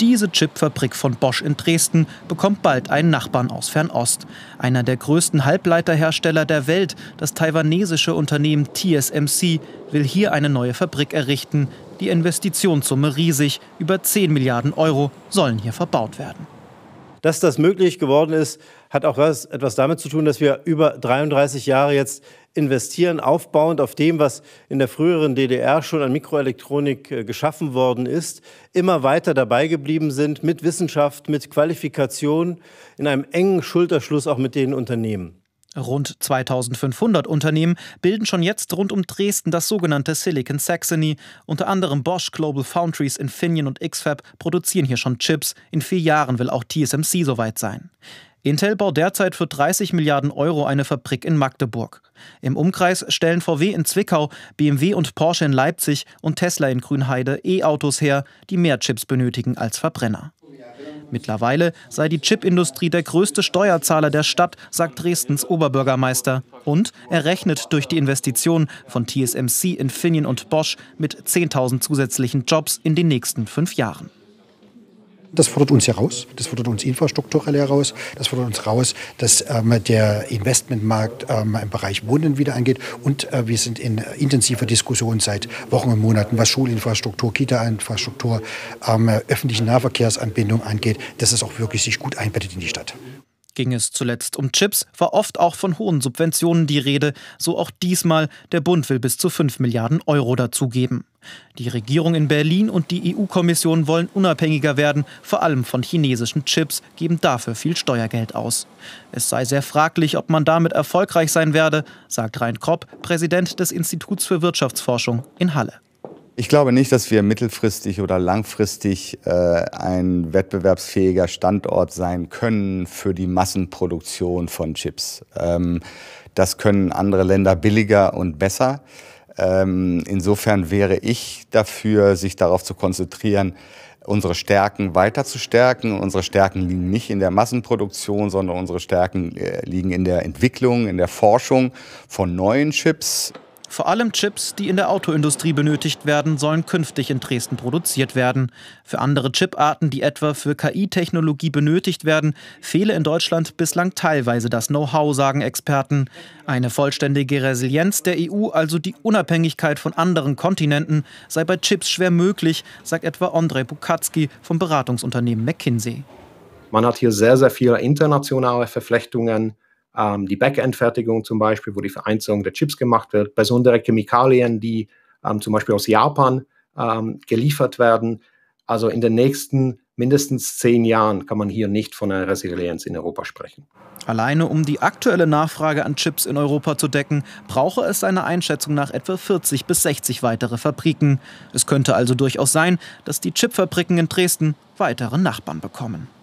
Diese Chipfabrik von Bosch in Dresden bekommt bald einen Nachbarn aus Fernost. Einer der größten Halbleiterhersteller der Welt, das taiwanesische Unternehmen TSMC, will hier eine neue Fabrik errichten. Die Investitionssumme riesig, über 10 Milliarden Euro sollen hier verbaut werden. Dass das möglich geworden ist, hat auch etwas damit zu tun, dass wir über 33 Jahre jetzt investieren, aufbauend auf dem, was in der früheren DDR schon an Mikroelektronik äh, geschaffen worden ist, immer weiter dabei geblieben sind mit Wissenschaft, mit Qualifikation, in einem engen Schulterschluss auch mit den Unternehmen. Rund 2500 Unternehmen bilden schon jetzt rund um Dresden das sogenannte Silicon Saxony. Unter anderem Bosch Global Foundries, Infineon und XFAB produzieren hier schon Chips. In vier Jahren will auch TSMC soweit sein. Intel baut derzeit für 30 Milliarden Euro eine Fabrik in Magdeburg. Im Umkreis stellen VW in Zwickau, BMW und Porsche in Leipzig und Tesla in Grünheide E-Autos her, die mehr Chips benötigen als Verbrenner. Mittlerweile sei die Chipindustrie der größte Steuerzahler der Stadt, sagt Dresdens Oberbürgermeister. Und er rechnet durch die Investition von TSMC, Infineon und Bosch mit 10.000 zusätzlichen Jobs in den nächsten fünf Jahren. Das fordert uns heraus, das fordert uns infrastrukturell heraus, das fordert uns raus, dass ähm, der Investmentmarkt ähm, im Bereich Wohnen wieder angeht. Und äh, wir sind in intensiver Diskussion seit Wochen und Monaten, was Schulinfrastruktur, Kita-Infrastruktur, ähm, öffentlichen Nahverkehrsanbindung angeht, dass es auch wirklich sich gut einbettet in die Stadt. Ging es zuletzt um Chips, war oft auch von hohen Subventionen die Rede, so auch diesmal, der Bund will bis zu 5 Milliarden Euro dazugeben. Die Regierung in Berlin und die EU-Kommission wollen unabhängiger werden, vor allem von chinesischen Chips, geben dafür viel Steuergeld aus. Es sei sehr fraglich, ob man damit erfolgreich sein werde, sagt Rein Kropp, Präsident des Instituts für Wirtschaftsforschung in Halle. Ich glaube nicht, dass wir mittelfristig oder langfristig äh, ein wettbewerbsfähiger Standort sein können für die Massenproduktion von Chips. Ähm, das können andere Länder billiger und besser. Ähm, insofern wäre ich dafür, sich darauf zu konzentrieren, unsere Stärken weiter zu stärken. Unsere Stärken liegen nicht in der Massenproduktion, sondern unsere Stärken äh, liegen in der Entwicklung, in der Forschung von neuen Chips vor allem Chips, die in der Autoindustrie benötigt werden, sollen künftig in Dresden produziert werden. Für andere Chiparten, die etwa für KI-Technologie benötigt werden, fehle in Deutschland bislang teilweise das Know-how, sagen Experten. Eine vollständige Resilienz der EU, also die Unabhängigkeit von anderen Kontinenten, sei bei Chips schwer möglich, sagt etwa Andrei Bukatski vom Beratungsunternehmen McKinsey. Man hat hier sehr, sehr viele internationale Verflechtungen ähm, die Backend-Fertigung zum Beispiel, wo die Vereinzelung der Chips gemacht wird, besondere Chemikalien, die ähm, zum Beispiel aus Japan ähm, geliefert werden. Also in den nächsten mindestens zehn Jahren kann man hier nicht von einer Resilienz in Europa sprechen. Alleine um die aktuelle Nachfrage an Chips in Europa zu decken, brauche es seiner Einschätzung nach etwa 40 bis 60 weitere Fabriken. Es könnte also durchaus sein, dass die Chipfabriken in Dresden weitere Nachbarn bekommen.